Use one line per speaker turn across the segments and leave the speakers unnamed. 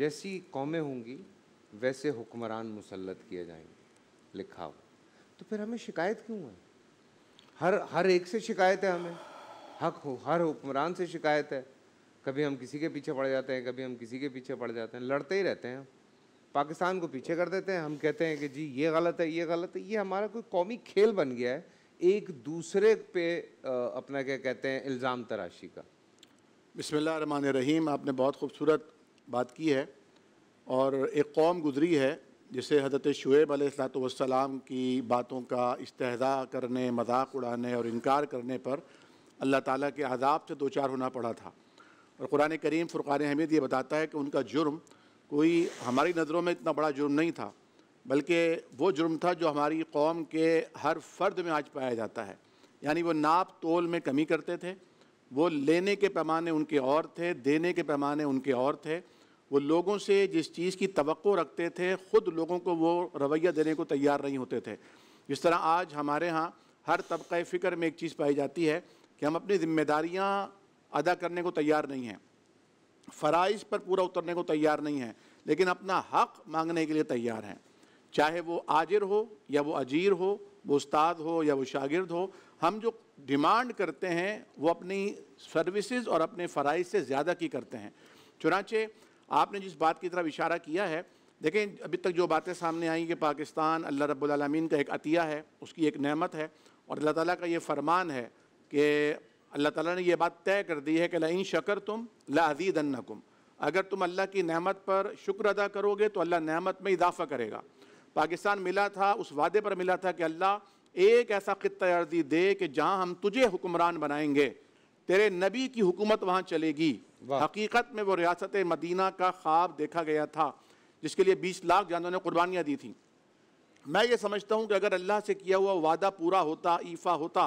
जैसी कौमें होंगी वैसे हुक्मरान मुसलत किए जाएंगे लिखा हो तो फिर हमें शिकायत क्यों है हर हर एक से शिकायत है हमें हक हो हर हुक्मरान से शिकायत है कभी हम किसी के पीछे पड़ जाते हैं कभी हम किसी के पीछे पड़ जाते हैं लड़ते ही रहते हैं पाकिस्तान को पीछे कर देते हैं हम कहते हैं कि जी ये गलत है ये गलत है ये हमारा कोई कौमी खेल बन गया है एक दूसरे पे अपना क्या कहते हैं इल्ज़ाम तराशी का रहीम आपने बहुत खूबसूरत बात की है और एक कौम गुजरी है जिसे हज़रत शुएब अलैहिस्सलाम की बातों का इसतजा करने मजाक उड़ाने और इनकार करने पर अल्लाह ताला के आदाब से दो चार होना पड़ा था और क़ुरान करीम फ़ुरक़ान हमीद ये बताता है कि उनका जुर्म कोई हमारी नज़रों में इतना बड़ा जुर्म नहीं था बल्कि वो जुर्म था जो हमारी कौम के हर फ़र्द में आज पाया जाता है यानी वो नाप तोल में कमी करते थे वो लेने के पैमाने उनके और थे देने के पैमाने उनके और थे वो लोगों से जिस चीज़ की तो रखते थे ख़ुद लोगों को वो रवैया देने को तैयार नहीं होते थे जिस तरह आज हमारे यहाँ हर तबके फ़िक्र में एक चीज़ पाई जाती है कि हम अपनी ज़िम्मेदारियाँ अदा करने को तैयार नहीं हैं फ़राइज़ पर पूरा उतरने को तैयार नहीं है लेकिन अपना हक़ मांगने के लिए तैयार हैं चाहे वो आजिर हो या वो अजीर हो वो उस्ताद हो या वो शागिर्द हो हम जो डिमांड करते हैं वो अपनी सर्विसेज और अपने फ़राइज से ज़्यादा की करते हैं चुनाचे आपने जिस बात की तरफ इशारा किया है देखें अभी तक जो बातें सामने आई कि पाकिस्तान अल्लाह रब्बुलमीन का एक अतिया है उसकी एक नहमत है और अल्लाह ताली का ये फरमान है कि अल्लाह ताली ने यह बात तय कर दी है कि लाइन इन शकर तुम नकुम अगर तुम अल्लाह की नहमत पर शुक्र अदा करोगे तो अल्लाह नहमत में इजाफ़ा करेगा पाकिस्तान मिला था उस वादे पर मिला था कि अल्लाह एक ऐसा खत्ता अर्जी दे कि जहाँ हम तुझे हुक्मरान बनाएंगे तेरे नबी की हुकूमत वहाँ चलेगी हकीकत में वो रियासत मदीना का ख्वाब देखा गया था जिसके लिए बीस लाख जानों ने कुर्बानियाँ दी थी मैं ये समझता हूँ कि अगर अल्लाह से किया हुआ वादा पूरा होता ईफा होता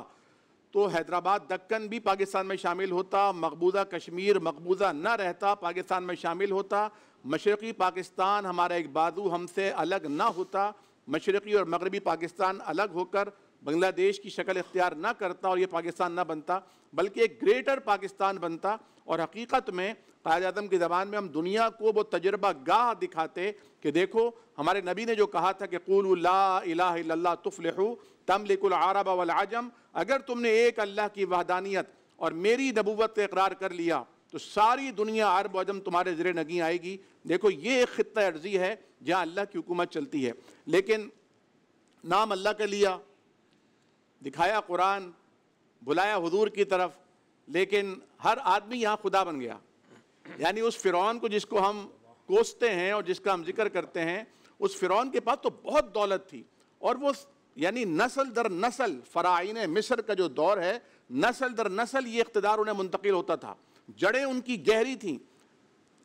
तो हैदराबाद दक्कन भी पाकिस्तान में शामिल होता मकबूजा कश्मीर मकबूजा न रहता पाकिस्तान में शामिल होता मशरक़ी पाकिस्तान हमारा एक बाजू हमसे अलग ना होता मशरक़ी और मगरबी पाकिस्तान अलग होकर बांग्लादेश की शक्ल इख्तियार ना करता और ये पाकिस्तान ना बनता बल्कि एक ग्रेटर पाकिस्तान बनता और हकीकत में कायद आदम की ज़बान में हम दुनिया को वो तजर्बा गाह दिखाते कि देखो हमारे नबी ने जो कहा था कि कुल ला तुफ़लहू तमलिकुल आरब वल आजम अगर तुमने एक अल्लाह की वहदानियत और मेरी नबूवत का इकरार कर लिया तो सारी दुनिया अरब अजम तुम्हारे ज़र नगी आएगी देखो ये एक ख़त्ता अर्जी है जहाँ अल्लाह की हुकूमत चलती है लेकिन नाम अल्लाह का लिया दिखाया कुरान बुलाया हुजूर की तरफ लेकिन हर आदमी यहाँ खुदा बन गया यानी उस फ़िरौन को जिसको हम कोसते हैं और जिसका हम जिक्र करते हैं उस फ़िरौन के पास तो बहुत दौलत थी और वो यानी नसल दर नसल फ़राइन मिस्र का जो दौर है नसल दर नसल ये इकतदार उन्हें मुंतकिल होता था जड़ें उनकी गहरी थीं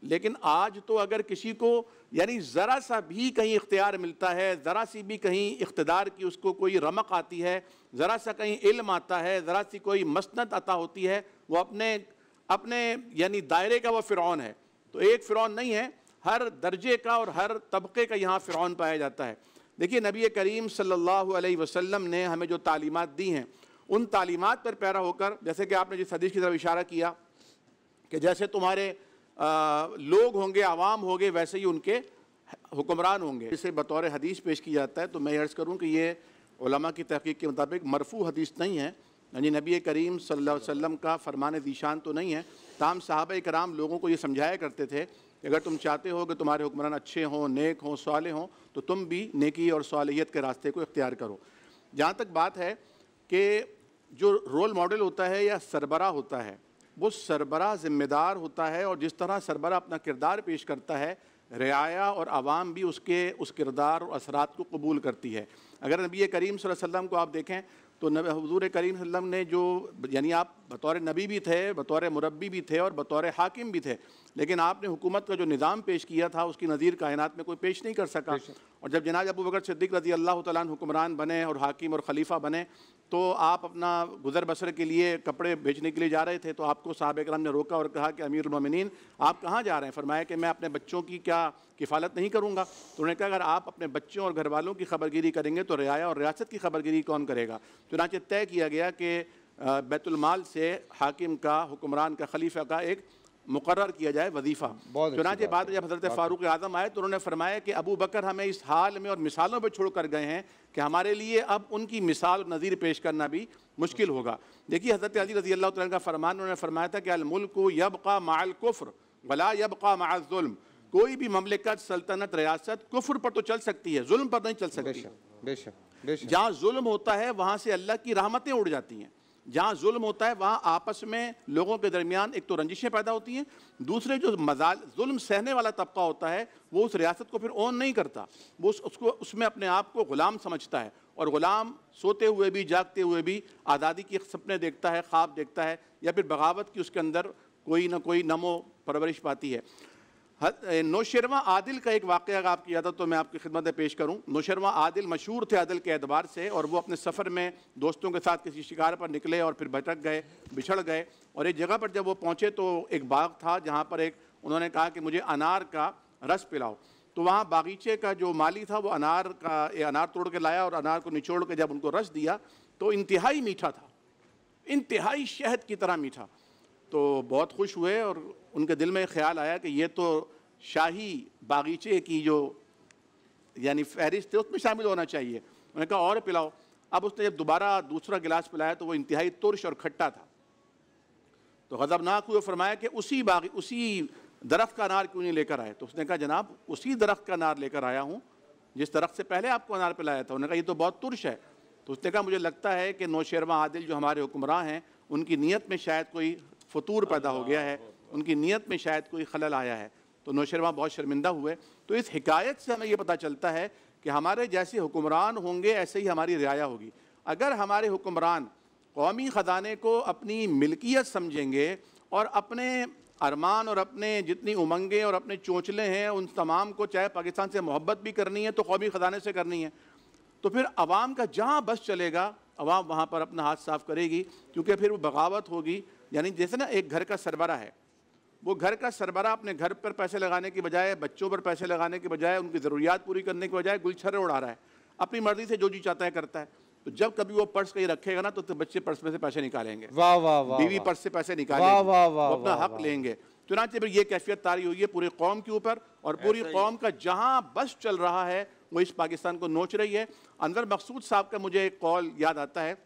लेकिन आज तो अगर किसी को यानी ज़रा सा भी कहीं इख्तियार मिलता है ज़रा सी भी कहीं इकतदार की उसको कोई रमक आती है ज़रा सा कहीं इल्म आता है ज़रा सी कोई मसनत अता होती है वो अपने अपने यानी दायरे का वह फ़िरौन है तो एक फ़िरौन नहीं है हर दर्जे का और हर तबके का यहाँ फ़िरौन पाया जाता है देखिए नबी करीम सल्लल्लाहु अलैहि वसल्लम ने हमें जो तालीमत दी हैं उन तालीमत पर पैरा होकर जैसे कि आपने जिस हदीस की तरफ इशारा किया कि जैसे तुम्हारे लोग होंगे आवाम होंगे वैसे ही उनके हुक्मरान होंगे इसे बतौर हदीस पेश किया जाता है तो मैं अर्ज़ करूँ कि ये ओलमा की तहकीक के मुताबिक मरफू हदीस नहीं है यानी नबी करीम सल्लल्लाहु अलैहि वसल्लम का फरमान दीशान तो नहीं है तमाम साहब कराम लोगों को ये समझाया करते थे कि अगर तुम चाहते हो कि तुम्हारे हुक्मरान अच्छे हों नेक हों साल हों तो तुम भी नेकी और सालियत के रास्ते को इख्तियार करो जहाँ तक बात है कि जो रोल मॉडल होता है या सरबरा होता है वो सरबरा ज़िम्मेदार होता है और जिस तरह सरबरा अपना किरदार पेश करता है रियाया और आवाम भी उसके उस किरदार और असरात को कबूल करती है अगर नबी करीम वसल्लम को आप देखें तो हजूर करीम वसल्लम ने जो यानी आप बतौर नबी भी थे बतौर मुरबी भी थे और बतौर हाकिम भी थे लेकिन आपने हुकूमत का जो निज़ाम पेश किया था उसकी नज़ीर कायनात में कोई पेश नहीं कर सका और जब जनाज अबू बकर सिद्दीक रजी अल्लाह तुमरान बने और हाकिम और खलीफा बने तो आप अपना गुजर बसर के लिए कपड़े बेचने के लिए जा रहे थे तो आपको साहब कराम ने रोका और कहा कि अमीर उमिन आप कहाँ जा रहे हैं फरमाया कि मैं अपने बच्चों की क्या किफ़ालत नहीं करूँगा तो उन्होंने कहा अगर आप अपने बच्चों और घर वालों की खबरगिरी करेंगे तो रियाया और रियासत की खबरगिरी कौन करेगा चुनाचे तय किया गया कि बैतुलमाल से हाकिम का हुक्मरान का खलीफा का एक मुकर किया जाए वजीफ़ा चुनाचे बाद जब हजरत फ़ारूक आज़म आए तो उन्होंने फरमाया कि अबू बकर हमें इस हाल में और मिसालों पर छोड़ कर गए हैं कि हमारे लिए अब उनकी मिसाल नज़ीर पेश करना भी मुश्किल होगा देखिए हज़रत अली रजी अल्लाह तुम का फरमान उन्होंने फरमाया था कि अलमुल्क यबका माल कुफ़्र वला यबका माजुल्म कोई भी ममलिकत सल्तनत रियासत कुफ़्र पर तो चल सकती है जुल्म पर नहीं चल सकती जहाँ जुल्म होता है वहाँ से अल्लाह की रहमतें उड़ जाती हैं जहाँ जुल्म होता है वहाँ आपस में लोगों के दरमियान एक तो रंजिशें पैदा होती हैं दूसरे जो मजाल जुल्म सहने वाला तबका होता है वो उस रियासत को फिर ओन नहीं करता वो उस, उसको उसमें अपने आप को ग़ुलाम समझता है और ग़ुलाम सोते हुए भी जागते हुए भी आज़ादी के सपने देखता है ख्वाब देखता है या फिर बगावत की उसके अंदर कोई ना कोई नमो परवरिश पाती है नौशरमा आदिल का एक वाक़ अगर आपकी यादत तो मैं आपकी खिदमत पेश करूँ नौशरमा आदिल मशहूर थे आदिल के एतबार से और वो अपने सफ़र में दोस्तों के साथ किसी शिकार पर निकले और फिर भटक गए बिछड़ गए और एक जगह पर जब वो पहुँचे तो एक बाग था जहाँ पर एक उन्होंने कहा कि मुझे अनार का रस पिलाओ तो वहाँ बागीचे का जो माली था वो अनार का अनार तोड़ के लाया और अनार को निचोड़ के जब उनको रस दिया तो इंतहाई मीठा था इंतहाई शहद की तरह मीठा तो बहुत खुश हुए और उनके दिल में ख्याल आया कि ये तो शाही बागीचे की जो यानी फहरिस्त है उसमें शामिल होना चाहिए उन्होंने कहा और पिलाओ अब उसने जब दोबारा दूसरा गिलास पिलाया तो वो इंतहाई तुरश और खट्टा था तो गज़बनाक हुए फरमाया कि उसी बागी उसी दरख्त का अनार क्यों नहीं लेकर आए तो उसने कहा जनाब उसी दरख्त का अनार लेकर आया हूँ जिस दरख्त से पहले आपको अनार पिलाया था उन्होंने कहा ये तो बहुत तुरश है तो उसने कहा मुझे लगता है कि नौशेरवा आदिल जो हमारे हुक्मरान हैं उनकी नीयत में शायद कोई फतूर पैदा हो गया है उनकी नीयत में शायद कोई खलल आया है तो नौशरमा बहुत शर्मिंदा हुए तो इस हिकायत से हमें ये पता चलता है कि हमारे जैसे हुक्मरान होंगे ऐसे ही हमारी रियाया होगी अगर हमारे हुक्मरान कौमी ख़जाने को अपनी मिल्कियत समझेंगे और अपने अरमान और अपने जितनी उमंगें और अपने चोंचले हैं उन तमाम को चाहे पाकिस्तान से मोहब्बत भी करनी है तो कौमी ख़जाने से करनी है तो फिर आवाम का जहाँ बस चलेगा आवाम वहाँ पर अपना हाथ साफ करेगी क्योंकि फिर वो बगावत होगी यानी जैसे ना एक घर का सरबरा है वो घर का सरबरा अपने घर पर पैसे लगाने की बजाय बच्चों पर पैसे लगाने के बजाय उनकी ज़रूरियात पूरी करने के बजाय गुलछरे उड़ा रहा है अपनी मर्ज़ी से जो जी चाहता है करता है तो जब कभी वो पर्स कहीं रखेगा ना तो, तो बच्चे पर्स में से पैसे निकालेंगे वाह वाह वाह बीवी पर्स से पैसे निकालेंगे वाह वाह अपना हक लेंगे चुनाचे फिर ये कैफियत तारी हुई है पूरी कौम के ऊपर और पूरी कौम का जहाँ बस चल रहा है वो इस पाकिस्तान को नोच रही है अनवर मकसूद साहब का मुझे एक कॉल याद आता है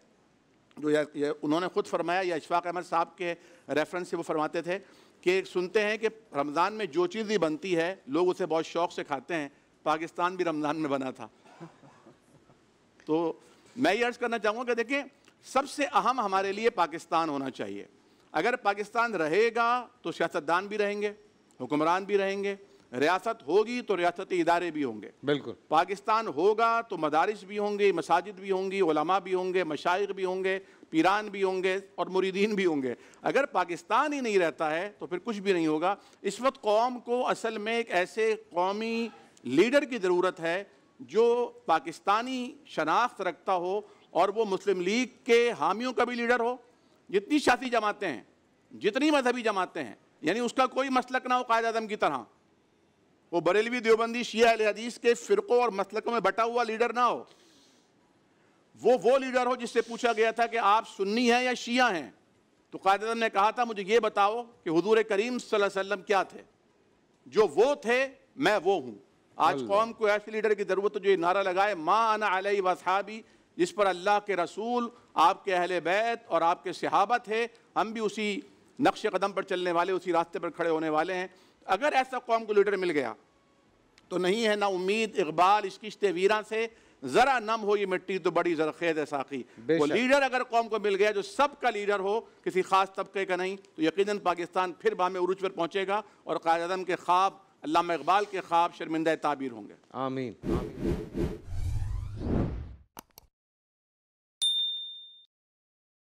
जो या, या उन्होंने ख़ुद फरमाया या इशफाक अहमद साहब के रेफरेंस से वो फरमाते थे कि सुनते हैं कि रमज़ान में जो चीज़ भी बनती है लोग उसे बहुत शौक़ से खाते हैं पाकिस्तान भी रमज़ान में बना था तो मैं ये अर्ज़ करना चाहूँगा कि देखें सबसे अहम हमारे लिए पाकिस्तान होना चाहिए अगर पाकिस्तान रहेगा तो सियासतदान भी रहेंगे हुक्मरान भी रहेंगे रियासत होगी तो रियासती इदारे भी होंगे बिल्कुल पाकिस्तान होगा तो मदारस भी होंगे मसाजिद भी होंगी ओलमा भी होंगे मशाइ भी होंगे पीरान भी होंगे और मुरीदीन भी होंगे अगर पाकिस्तान ही नहीं रहता है तो फिर कुछ भी नहीं होगा इस वक्त कौम को असल में एक ऐसे कौमी लीडर की ज़रूरत है जो पाकिस्तानी शनाख्त रखता हो और वो मुस्लिम लीग के हामियों का भी लीडर हो जितनी सियासी जमातें हैं जितनी मजहबी जमातें हैं यानी उसका कोई मसलक ना हो कायद अजम की तरह वो बरेलवी देवबंदी शिया हदीस के फ़िरक़ों और मसलकों में बटा हुआ लीडर ना हो वो वो लीडर हो जिससे पूछा गया था कि आप सुन्नी हैं या शिया हैं तो कायद ने कहा था मुझे ये बताओ कि हजूर करीम वसल्लम क्या थे जो वो थे मैं वो हूँ आज कौम को ऐसे लीडर की ज़रूरत जो नारा लगाए माँ अना अलई वसाबी जिस पर अल्लाह के रसूल आपके अहल बैत और आपके सहाबत है हम भी उसी नक्श कदम पर चलने वाले उसी रास्ते पर खड़े होने वाले हैं अगर ऐसा कौम को लीडर मिल गया तो नहीं है ना उम्मीद इकबाल इसकी किश्त वीरा से ज़रा नम हो ये मिट्टी तो बड़ी जरखेज है साखी वो लीडर अगर कौम को मिल गया जो सबका लीडर हो किसी खास तबके का नहीं तो यकीनन पाकिस्तान फिर बाम उरूज पर पहुंचेगा और कायदम के ख्वाब अल्लाह इकबाल के ख्वाब शर्मिंदा ताबीर होंगे आमीन, आमीन।